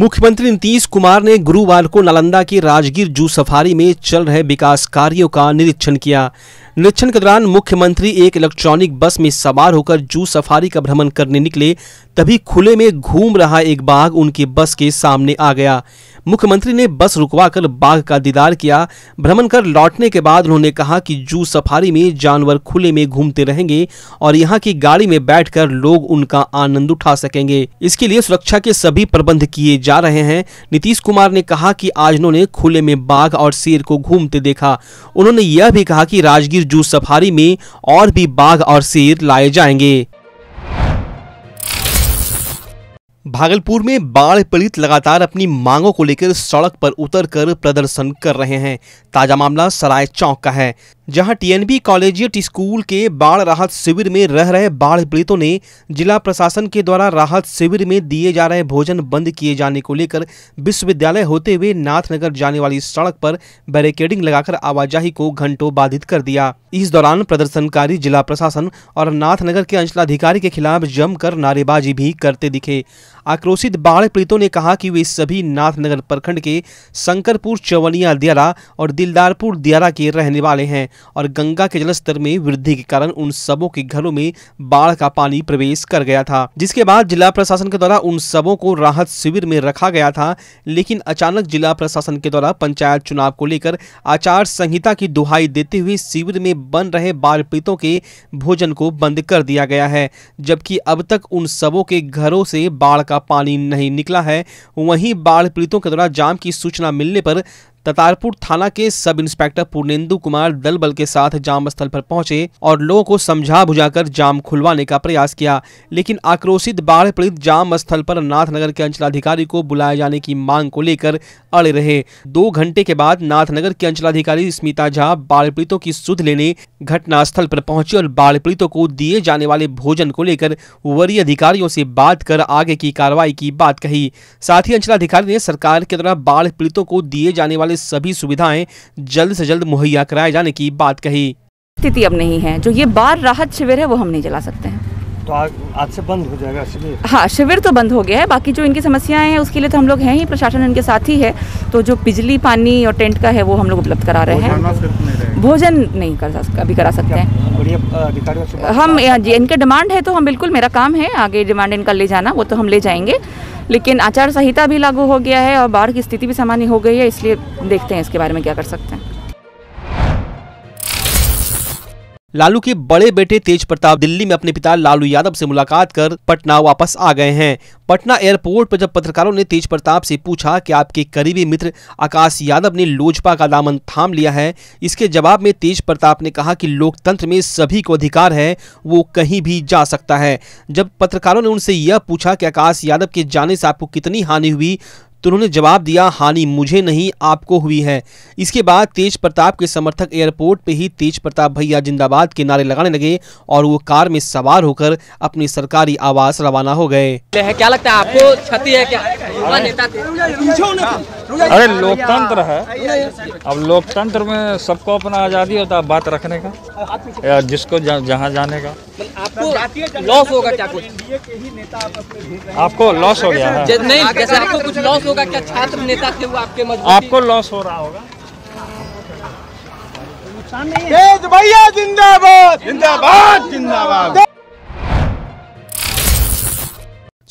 मुख्यमंत्री नीतीश कुमार ने गुरुवार को नालंदा की राजगीर जू सफारी में चल रहे विकास कार्यों का निरीक्षण किया निरीक्षण के दौरान मुख्यमंत्री एक इलेक्ट्रॉनिक बस में सवार होकर जू सफारी का भ्रमण करने निकले तभी खुले में घूम रहा एक बाघ उनकी बस के सामने आ गया मुख्यमंत्री ने बस रुकवाकर बाघ का दीदार किया भ्रमण कर लौटने के बाद उन्होंने कहा कि जू सफारी में जानवर खुले में घूमते रहेंगे और यहाँ की गाड़ी में बैठकर लोग उनका आनंद उठा सकेंगे इसके लिए सुरक्षा के सभी प्रबंध किए जा रहे हैं नीतीश कुमार ने कहा कि आज उन्होंने खुले में बाघ और शेर को घूमते देखा उन्होंने यह भी कहा कि राजगीर जू सफारी में और भी बाघ और शेर लाए जाएंगे भागलपुर में बाढ़ पीड़ित लगातार अपनी मांगों को लेकर सड़क पर उतरकर प्रदर्शन कर रहे हैं ताजा मामला सराय चौक का है जहां टीएनबी कॉलेजिएट स्कूल के बाढ़ राहत शिविर में रह रहे बाढ़ पीड़ितों ने जिला प्रशासन के द्वारा राहत शिविर में दिए जा रहे भोजन बंद किए जाने को लेकर विश्वविद्यालय होते हुए नाथनगर जाने वाली सड़क पर बैरिकेडिंग लगाकर आवाजाही को घंटों बाधित कर दिया इस दौरान प्रदर्शनकारी जिला प्रशासन और नाथनगर के अंचलाधिकारी के खिलाफ जमकर नारेबाजी भी करते दिखे आक्रोशित बाढ़ पीड़ितों ने कहा कि वे सभी नाथनगर प्रखंड के शंकरपुर चवनिया दियारा और दिलदारपुर दियारा के रहने वाले हैं और गंगा के जलस्तर में वृद्धि के कारण उन सबों के घरों में बाढ़ का पानी प्रवेश कर गया था जिसके बाद जिला प्रशासन के द्वारा उन सबों को राहत शिविर में रखा गया था लेकिन अचानक जिला प्रशासन के द्वारा पंचायत चुनाव को लेकर आचार संहिता की दुहाई देते हुए शिविर में बन रहे बाढ़ पीड़ितों के भोजन को बंद कर दिया गया है जबकि अब तक उन सबों के घरों से बाढ़ का पानी नहीं निकला है वहीं बाढ़ पीड़ितों के द्वारा जाम की सूचना मिलने पर ततारपुर थाना के सब इंस्पेक्टर पूर्णेंदु कुमार दल बल के साथ जाम स्थल पर पहुंचे और लोगों को समझा बुझाकर जाम खुलवाने का प्रयास किया लेकिन आक्रोशित बाढ़ पीड़ित जाम स्थल पर नाथनगर के अंचलाधिकारी को बुलाए जाने की मांग को लेकर अड़े रहे दो घंटे के बाद नाथनगर के अंचलाधिकारी स्मिता झा बाढ़ पीड़ितों की सुध लेने घटना स्थल पर पहुंची और बाढ़ पीड़ितों को दिए जाने वाले भोजन को लेकर वरीय अधिकारियों से बात कर आगे की कार्रवाई की बात कही साथ ही अंचलाधिकारी ने सरकार के द्वारा बाढ़ पीड़ितों को दिए जाने वाले वाली सभी सुविधाएं जल्द से जल्द मुहैया कराए जाने की बात कही स्थिति अब नहीं है जो ये बार राहत शिविर है वो हम नहीं जला सकते हैं तो आज से बंद हो जाएगा शिविर हाँ शिविर तो बंद हो गया है बाकी जो इनकी समस्याएं हैं उसके लिए तो हम लोग हैं ही प्रशासन इनके साथ ही है तो जो बिजली पानी और टेंट का है वो हम लोग उपलब्ध करा रहे हैं भोजन नहीं कर अभी करा सकते हैं हम जी इनके डिमांड है तो हम बिल्कुल मेरा काम है आगे डिमांड इनका ले जाना वो तो हम ले जाएंगे लेकिन आचार संहिता भी लागू हो गया है और बाढ़ की स्थिति भी सामान्य हो गई है इसलिए देखते हैं इसके बारे में क्या कर सकते हैं लालू के बड़े बेटे तेज प्रताप दिल्ली में अपने पिता लालू यादव से मुलाकात कर पटना वापस आ गए हैं पटना एयरपोर्ट पर जब पत्रकारों ने तेज प्रताप से पूछा कि आपके करीबी मित्र आकाश यादव ने लोजपा का दामन थाम लिया है इसके जवाब में तेज प्रताप ने कहा कि लोकतंत्र में सभी को अधिकार है वो कहीं भी जा सकता है जब पत्रकारों ने उनसे यह पूछा कि आकाश यादव के जाने से आपको कितनी हानि हुई तो उन्होंने जवाब दिया हानि मुझे नहीं आपको हुई है इसके बाद तेज प्रताप के समर्थक एयरपोर्ट पे ही तेज प्रताप भैया जिंदाबाद के नारे लगाने लगे और वो कार में सवार होकर अपनी सरकारी आवास रवाना हो गए क्या लगता है आपको क्षति है क्या हाँ। नेता अरे लोकतंत्र है अब लोकतंत्र में सबको अपना आज़ादी होता है बात रखने का या जिसको जहाँ जाने का आपको लॉस होगा क्या कुछ आपको लॉस हो गया है नहीं जैसे आपको कुछ लॉस होगा क्या छात्र नेता थे वो आपके आपको लॉस हो रहा होगा भैया जिंदाबाद जिंदाबाद जिंदाबाद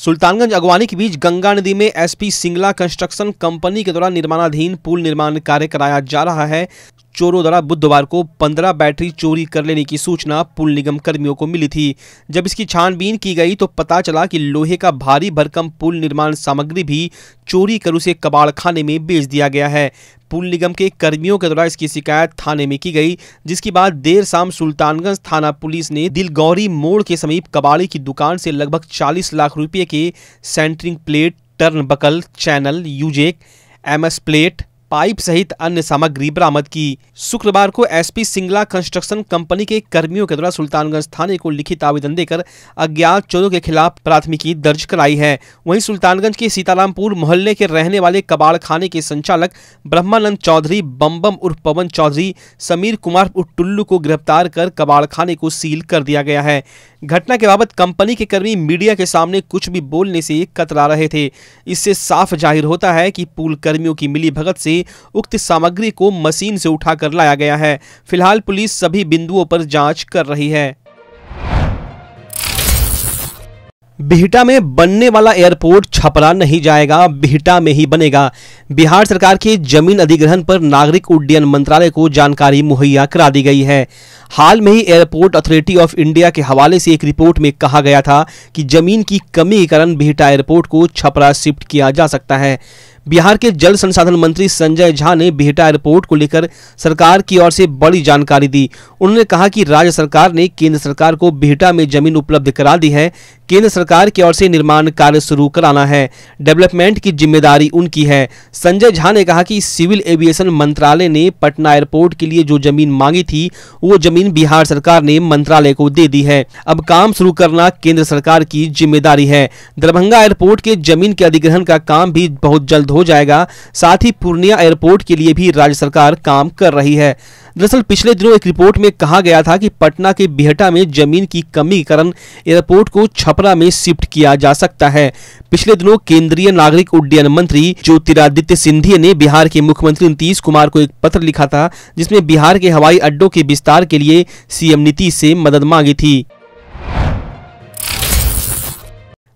सुल्तानगंज अगवानी के बीच गंगा नदी में एसपी सिंगला कंस्ट्रक्शन कंपनी के द्वारा निर्माणाधीन पुल निर्माण कार्य कराया जा रहा है चोरों द्वारा बुधवार को 15 बैटरी चोरी कर लेने की सूचना पुल निगम कर्मियों को मिली थी जब इसकी छानबीन की गई तो पता चला कि लोहे का भारी भरकम पुल निर्माण सामग्री भी चोरी कर उसे कबाड़ खाने में बेच दिया गया है पुल निगम के कर्मियों के द्वारा इसकी शिकायत थाने में की गई जिसके बाद देर शाम सुल्तानगंज थाना पुलिस ने दिलगौरी मोड़ के समीप कबाड़ी की दुकान से लगभग चालीस लाख रुपये के centering plate turnbuckle channel यूजेक एमएस प्लेट पाइप सहित अन्य सामग्री बरामद की शुक्रवार को एसपी सिंगला कंस्ट्रक्शन कंपनी के कर्मियों के द्वारा सुल्तानगंज थाने को लिखित आवेदन देकर अज्ञात चोरों के खिलाफ प्राथमिकी दर्ज कराई है वहीं सुल्तानगंज के सीतारामपुर मोहल्ले के रहने वाले कबाड़ खाने के संचालक ब्रह्मानंद चौधरी बम्बम उर्फ पवन चौधरी समीर कुमार उर्फ टुल्लू को गिरफ्तार कर कबाड़ खाने को सील कर दिया गया है घटना के बाबत कंपनी के कर्मी मीडिया के सामने कुछ भी बोलने से कतरा रहे थे इससे साफ जाहिर होता है कि पुल कर्मियों की मिली भगत से उक्त सामग्री को मशीन से उठाकर लाया गया है फिलहाल पुलिस सभी बिंदुओं पर जांच कर रही है बिहटा में बनने वाला एयरपोर्ट छपरा नहीं जाएगा बिहटा में ही बनेगा बिहार सरकार के जमीन अधिग्रहण पर नागरिक उड्डयन मंत्रालय को जानकारी मुहैया करा दी गई है हाल में ही एयरपोर्ट अथॉरिटी ऑफ इंडिया के हवाले से एक रिपोर्ट में कहा गया था कि जमीन की कमी के कारण बिहटा एयरपोर्ट को छपरा शिफ्ट किया जा सकता है बिहार के जल संसाधन मंत्री संजय झा ने बिहटा एयरपोर्ट को लेकर सरकार की ओर से बड़ी जानकारी दी उन्होंने कहा कि राज्य सरकार ने केंद्र सरकार को बिहटा में जमीन उपलब्ध करा दी है केंद्र सरकार की ओर से निर्माण कार्य शुरू कराना है डेवलपमेंट की जिम्मेदारी उनकी है संजय झा ने कहा कि सिविल एविएशन मंत्रालय ने पटना एयरपोर्ट के लिए जो जमीन मांगी थी वो जमीन बिहार सरकार ने मंत्रालय को दे दी है अब काम शुरू करना केंद्र सरकार की जिम्मेदारी है दरभंगा एयरपोर्ट के जमीन के अधिग्रहण का काम भी बहुत जल्द हो जाएगा साथ ही पूर्णिया एयरपोर्ट के लिए भी राज्य सरकार काम कर रही है दरअसल पिछले दिनों एक रिपोर्ट में कहा गया था कि पटना के बिहटा में जमीन की कमी के कारण एयरपोर्ट को छपरा में शिफ्ट किया जा सकता है पिछले दिनों केंद्रीय नागरिक उड्डयन मंत्री ज्योतिरादित्य सिंधिया ने बिहार के मुख्यमंत्री नीतीश कुमार को एक पत्र लिखा था जिसमें बिहार के हवाई अड्डों के विस्तार के लिए सीएम नीतीश से मदद मांगी थी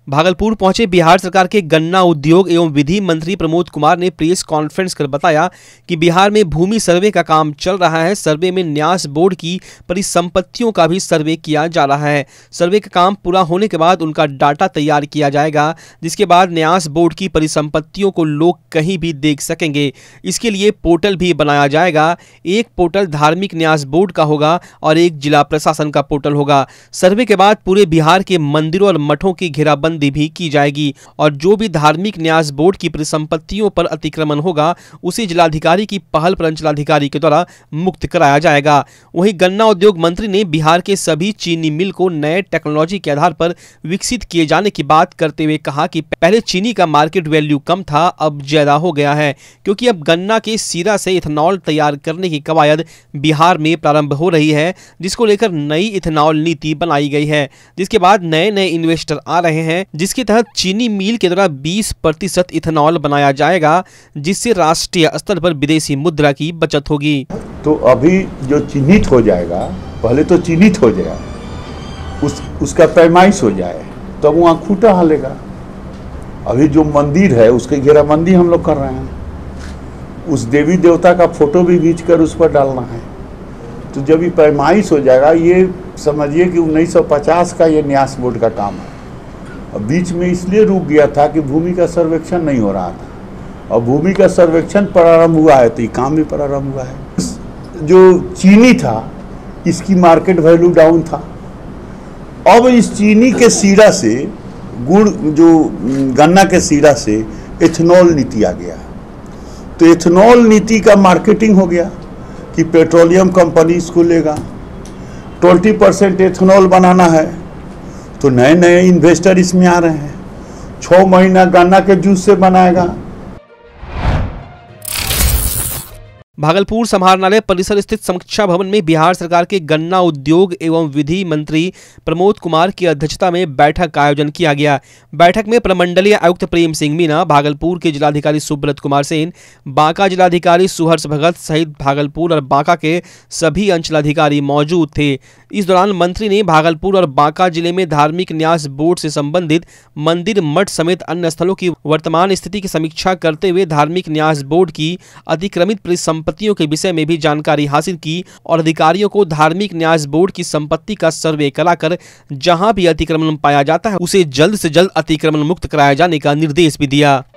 भागलपुर पहुंचे बिहार सरकार के गन्ना उद्योग एवं विधि मंत्री प्रमोद कुमार ने प्रेस कॉन्फ्रेंस कर बताया कि बिहार में भूमि सर्वे का काम चल रहा है सर्वे में न्यास बोर्ड की परिसंपत्तियों का भी सर्वे किया जा रहा है सर्वे का काम पूरा होने के बाद उनका डाटा तैयार किया जाएगा जिसके बाद न्यास बोर्ड की परिसंपत्तियों को लोग कहीं भी देख सकेंगे इसके लिए पोर्टल भी बनाया जाएगा एक पोर्टल धार्मिक न्यास बोर्ड का होगा और एक जिला प्रशासन का पोर्टल होगा सर्वे के बाद पूरे बिहार के मंदिरों और मठों की घेराबंदी शराबबंदी भी की जाएगी और जो भी धार्मिक न्यास बोर्ड की परिसंपत्तियों पर अतिक्रमण होगा उसे जिलाधिकारी की पहल पर अंचलाधिकारी के द्वारा मुक्त कराया जाएगा वहीं गन्ना उद्योग मंत्री ने बिहार के सभी चीनी मिल को नए टेक्नोलॉजी के आधार पर विकसित किए जाने की बात करते हुए कहा कि पहले चीनी का मार्केट वैल्यू कम था अब ज्यादा हो गया है क्योंकि अब गन्ना के सीरा से इथेनॉल तैयार करने की कवायद बिहार में प्रारंभ हो रही है जिसको लेकर नई इथेनॉल नीति बनाई गई है जिसके बाद नए नए इन्वेस्टर आ रहे हैं जिसके तहत चीनी मिल के द्वारा 20 प्रतिशत इथेनॉल बनाया जाएगा जिससे राष्ट्रीय स्तर पर विदेशी मुद्रा की बचत होगी तो अभी जो चिन्हित हो जाएगा पहले तो चिन्हित हो जाएगा उस उसका पैमाइश हो जाए तब तो वहाँ खूटा हलेगा अभी जो मंदिर है उसके घेराबंदी हम लोग कर रहे हैं उस देवी देवता का फोटो भी खींच कर उस पर डालना है तो जब ये पैमाइश हो जाएगा ये समझिए कि 1950 का ये न्यास बोर्ड का काम है बीच में इसलिए रुक गया था कि भूमि का सर्वेक्षण नहीं हो रहा था और भूमि का सर्वेक्षण प्रारंभ हुआ है तो ये काम भी प्रारंभ हुआ है जो चीनी था इसकी मार्केट वैल्यू डाउन था अब इस चीनी के सीरा से गुड़ जो गन्ना के सीरा से एथेनॉल नीति आ गया तो एथेनॉल नीति का मार्केटिंग हो गया कि पेट्रोलियम कंपनी इसको लेगा ट्वेंटी परसेंट एथेनॉल बनाना है तो नए नए इन्वेस्टर इसमें आ रहे हैं छः महीना गन्ना के जूस से बनाएगा भागलपुर समाहरणालय परिसर स्थित समीक्षा भवन में बिहार सरकार के गन्ना उद्योग एवं विधि मंत्री प्रमोद कुमार की अध्यक्षता में बैठक का आयोजन किया गया बैठक में प्रमंडलीय आयुक्त प्रेम सिंह मीना भागलपुर के जिलाधिकारी सुब्रत कुमार सेन बांका जिलाधिकारी सुहर्ष भगत सहित भागलपुर और बांका के सभी अंचलाधिकारी मौजूद थे इस दौरान मंत्री ने भागलपुर और बांका जिले में धार्मिक न्यास बोर्ड से संबंधित मंदिर मठ समेत अन्य स्थलों की वर्तमान स्थिति की समीक्षा करते हुए धार्मिक न्यास बोर्ड की अतिक्रमित परिसंपत्ति संपत्तियों के विषय में भी जानकारी हासिल की और अधिकारियों को धार्मिक न्यास बोर्ड की संपत्ति का सर्वे कराकर जहां भी अतिक्रमण पाया जाता है उसे जल्द से जल्द अतिक्रमण मुक्त कराया जाने का निर्देश भी दिया